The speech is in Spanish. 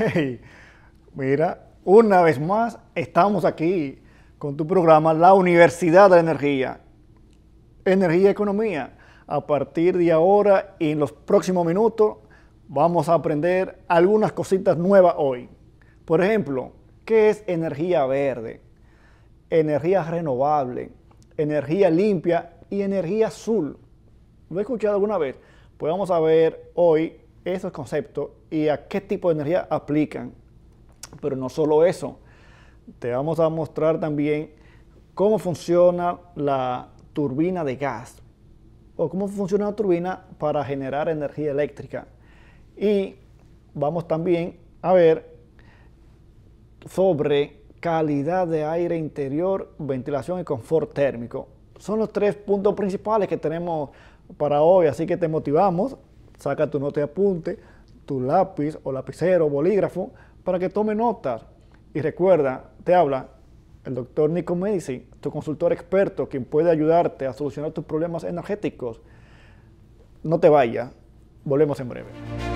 Hey, mira, una vez más estamos aquí con tu programa La Universidad de la Energía. Energía y Economía. A partir de ahora y en los próximos minutos vamos a aprender algunas cositas nuevas hoy. Por ejemplo, ¿qué es energía verde? Energía renovable, energía limpia y energía azul. ¿Lo he escuchado alguna vez? Pues vamos a ver hoy esos conceptos y a qué tipo de energía aplican. Pero no solo eso, te vamos a mostrar también cómo funciona la turbina de gas o cómo funciona la turbina para generar energía eléctrica. Y vamos también a ver sobre calidad de aire interior, ventilación y confort térmico. Son los tres puntos principales que tenemos para hoy, así que te motivamos Saca tu nota de apunte, tu lápiz o lapicero, bolígrafo, para que tome notas. Y recuerda, te habla el doctor Nico Medici, tu consultor experto, quien puede ayudarte a solucionar tus problemas energéticos. No te vayas, volvemos en breve.